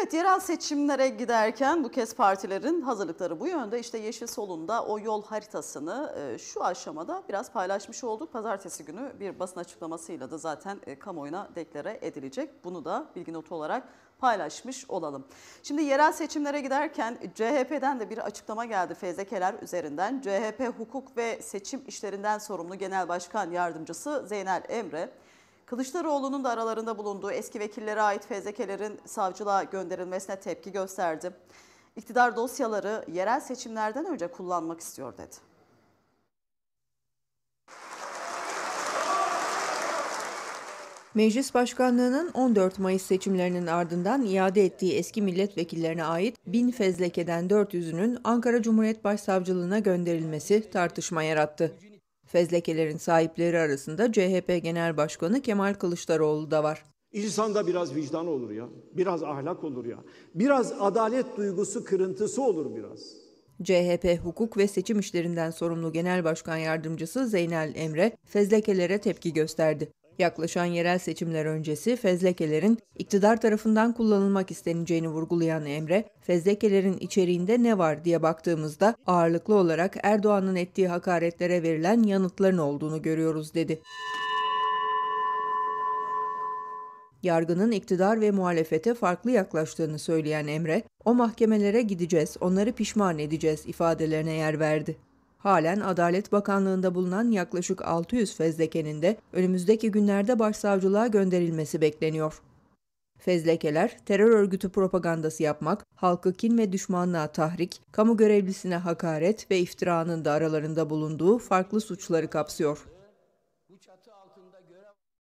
Evet yerel seçimlere giderken bu kez partilerin hazırlıkları bu yönde. İşte Yeşil solun da o yol haritasını e, şu aşamada biraz paylaşmış olduk. Pazartesi günü bir basın açıklamasıyla da zaten e, kamuoyuna deklare edilecek. Bunu da bilgi notu olarak paylaşmış olalım. Şimdi yerel seçimlere giderken CHP'den de bir açıklama geldi fezlekeler üzerinden. CHP Hukuk ve Seçim İşlerinden sorumlu Genel Başkan Yardımcısı Zeynel Emre Kılıçdaroğlu'nun da aralarında bulunduğu eski vekillere ait fezlekelerin savcılığa gönderilmesine tepki gösterdi. İktidar dosyaları yerel seçimlerden önce kullanmak istiyor dedi. Meclis Başkanlığı'nın 14 Mayıs seçimlerinin ardından iade ettiği eski milletvekillerine ait bin fezlekeden 400'ünün Ankara Cumhuriyet Başsavcılığına gönderilmesi tartışma yarattı. Fezlekelerin sahipleri arasında CHP Genel Başkanı Kemal Kılıçdaroğlu da var. İnsanda biraz vicdan olur ya, biraz ahlak olur ya, biraz adalet duygusu kırıntısı olur biraz. CHP hukuk ve seçim İşlerinden sorumlu Genel Başkan Yardımcısı Zeynel Emre fezlekelere tepki gösterdi. Yaklaşan yerel seçimler öncesi fezlekelerin iktidar tarafından kullanılmak isteneceğini vurgulayan Emre, fezlekelerin içeriğinde ne var diye baktığımızda ağırlıklı olarak Erdoğan'ın ettiği hakaretlere verilen yanıtların olduğunu görüyoruz dedi. Yargının iktidar ve muhalefete farklı yaklaştığını söyleyen Emre, o mahkemelere gideceğiz, onları pişman edeceğiz ifadelerine yer verdi. Halen Adalet Bakanlığı'nda bulunan yaklaşık 600 fezlekenin de önümüzdeki günlerde başsavcılığa gönderilmesi bekleniyor. Fezlekeler, terör örgütü propagandası yapmak, halkı kin ve düşmanlığa tahrik, kamu görevlisine hakaret ve iftiranın da aralarında bulunduğu farklı suçları kapsıyor.